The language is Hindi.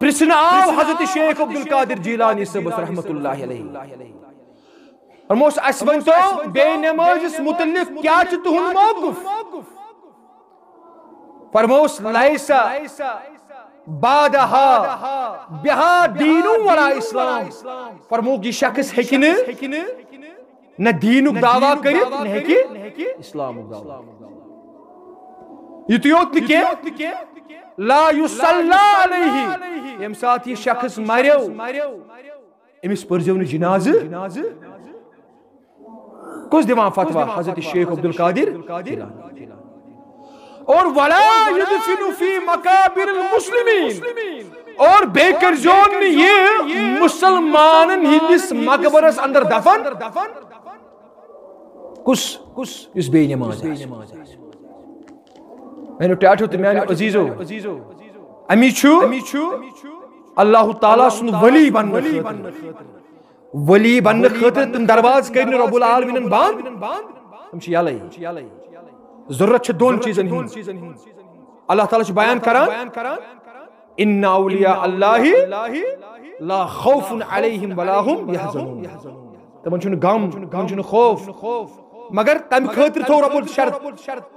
प्रश्न आव हजरत शेख अब्दुल कादिर जीलानी सबस रहमतुल्लाह अलैहि फरमोस अस वंतो बे नमाजस मुतल्लिक क्या छ तुहुन मौकफ फरमोस लैसा बादहा बिहा दीनु वला इस्लाम फरमोक ये शख्स हेकिन न दीनुक दावा करित न हेकि इस्लामुक दावा इतियोतिके ला युसल्ला अलैहि एम साथ शख्स मरयो एमिस परजो न जनाज जनाज कोस फतवा हजरत शेख अब्दुल कादिर और वला और बेकर जोन ने ये मुसलमानन हिंदिस मकबरस अंदर दफन कुस कुस इस बेनमाज़ है मैंने प्यार तो मैंने अजीजो अमी छु अल्लाह ताला सुन वली बन वली बन खतर तुम दरवाज कर रबुल आलमीन बंद तुम यल जरूरत दोन चीजन अल्लाह ताला बयान कर इन्ना औलिया अल्लाह ला खौफुन अलैहिम वला हुम यहजनून तमन तो गम तमन खौफ मगर तम खतर थो रबुल शर्त